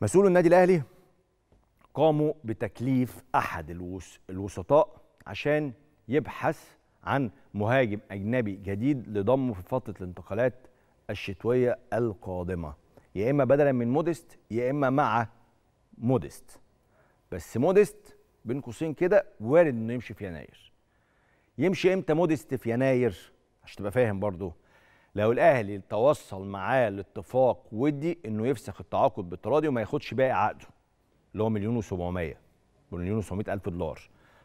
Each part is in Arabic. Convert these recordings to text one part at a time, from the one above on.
مسؤول النادي الاهلي قاموا بتكليف احد الوسطاء عشان يبحث عن مهاجم اجنبي جديد لضمه في فتره الانتقالات الشتويه القادمه يا اما بدلا من مودست يا اما مع مودست بس مودست بين قوسين كده وارد انه يمشي في يناير يمشي امتى مودست في يناير عشان تبقى فاهم برضه لو الاهلي توصل معاه لاتفاق ودي انه يفسخ التعاقد بالتراضي وما ياخدش باقي عقده اللي هو مليون و700 مليون و700 الف دولار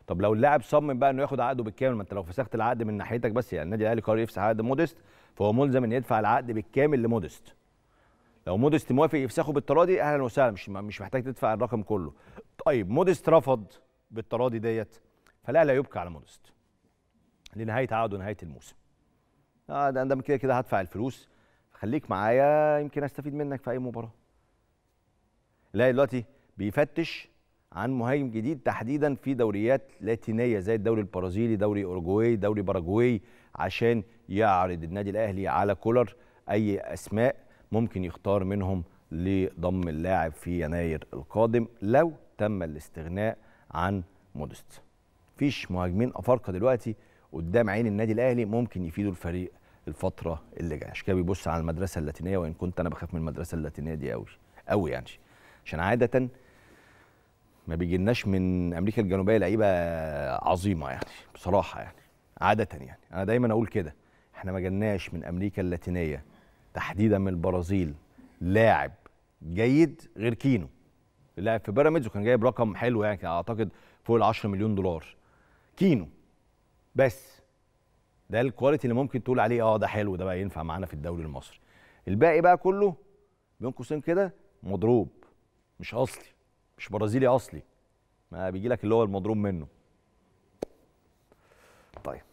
طب لو اللاعب صمم بقى انه ياخد عقده بالكامل ما انت لو فسخت العقد من ناحيتك بس يعني النادي الاهلي قرر يفسخ عقد موديست فهو ملزم ان يدفع العقد بالكامل لموديست لو موديست موافق يفسخه بالتراضي اهلا وسهلا مش مش محتاج تدفع الرقم كله طيب موديست رفض بالتراضي ديت فلا لا يبقى على موديست لنهايه عقده نهايه الموسم اه ده انا كده كده هدفع الفلوس خليك معايا يمكن استفيد منك في اي مباراه لا دلوقتي بيفتش عن مهاجم جديد تحديدا في دوريات لاتينيه زي الدوري البرازيلي دوري اوروجواي دوري باراجواي عشان يعرض النادي الاهلي على كولر اي اسماء ممكن يختار منهم لضم اللاعب في يناير القادم لو تم الاستغناء عن مودست فيش مهاجمين افارقه دلوقتي قدام عين النادي الاهلي ممكن يفيدوا الفريق الفتره اللي جايه عشان كده بيبص على المدرسه اللاتينيه وان كنت انا بخاف من المدرسه اللاتينيه دي أوي أوي يعني عشان عاده ما بيجيلناش من امريكا الجنوبيه لعيبه عظيمه يعني بصراحه يعني عاده يعني انا دايما اقول كده احنا ما جالناش من امريكا اللاتينيه تحديدا من البرازيل لاعب جيد غير كينو لعب في بيراميدز وكان جايب رقم حلو يعني اعتقد فوق ال 10 مليون دولار كينو بس ده الكواليتي اللي ممكن تقول عليه اه ده حلو ده بقى ينفع معانا في الدوري المصري الباقي بقى كله بين قوسين كده مضروب مش اصلي مش برازيلي اصلي ما بيجي لك اللي هو المضروب منه طيب